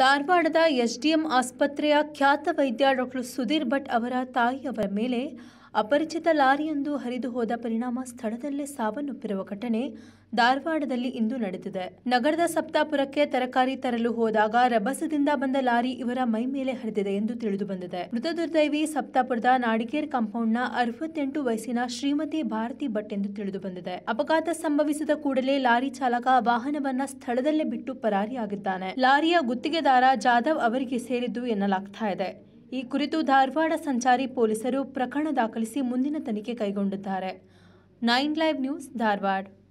ಧಾರವಾಡದ ಎಸ್ಡಿಎಂ ಆಸ್ಪತ್ರೆಯ ಖ್ಯಾತ ವೈದ್ಯ ಡಾಕ್ಟರ್ ಸುಧೀರ್ ಭಟ್ ಅವರ ತಾಯಿಯವರ ಮೇಲೆ ಅಪರಿಚಿತ ಲಾರಿಯೊಂದು ಹರಿದು ಹೋದ ಪರಿಣಾಮ ಸ್ಥಳದಲ್ಲೇ ಸಾವನ್ನಪ್ಪಿರುವ ಘಟನೆ ಧಾರವಾಡದಲ್ಲಿ ಇಂದು ನಡೆದಿದೆ ನಗರದ ಸಪ್ತಾಪುರಕ್ಕೆ ತರಕಾರಿ ತರಲು ಹೋದಾಗ ರಭಸದಿಂದ ಬಂದ ಲಾರಿ ಇವರ ಮೈ ಮೇಲೆ ಹರಿದಿದೆ ಎಂದು ತಿಳಿದು ಬಂದಿದೆ ಮೃತ ದುರ್ದೈವಿ ಸಪ್ತಾಪುರದ ನಾಡಿಕೇರ್ ಕಾಂಪೌಂಡ್ನ ಅರವತ್ತೆಂಟು ವಯಸ್ಸಿನ ಶ್ರೀಮತಿ ಭಾರತಿ ಭಟ್ ಎಂದು ತಿಳಿದು ಬಂದಿದೆ ಅಪಘಾತ ಸಂಭವಿಸಿದ ಕೂಡಲೇ ಲಾರಿ ಚಾಲಕ ವಾಹನವನ್ನ ಸ್ಥಳದಲ್ಲೇ ಬಿಟ್ಟು ಪರಾರಿಯಾಗಿದ್ದಾನೆ ಲಾರಿಯ ಗುತ್ತಿಗೆದಾರ ಜಾಧವ್ ಅವರಿಗೆ ಸೇರಿದ್ದು ಎನ್ನಲಾಗ್ತಾ ಇದೆ ಈ ಕುರಿತು ಧಾರವಾಡ ಸಂಚಾರಿ ಪೊಲೀಸರು ಪ್ರಕರಣ ದಾಖಲಿಸಿ ಮುಂದಿನ ತನಿಖೆ ಕೈಗೊಂಡಿದ್ದಾರೆ ನೈನ್ ಲೈವ್ ನ್ಯೂಸ್ ಧಾರವಾಡ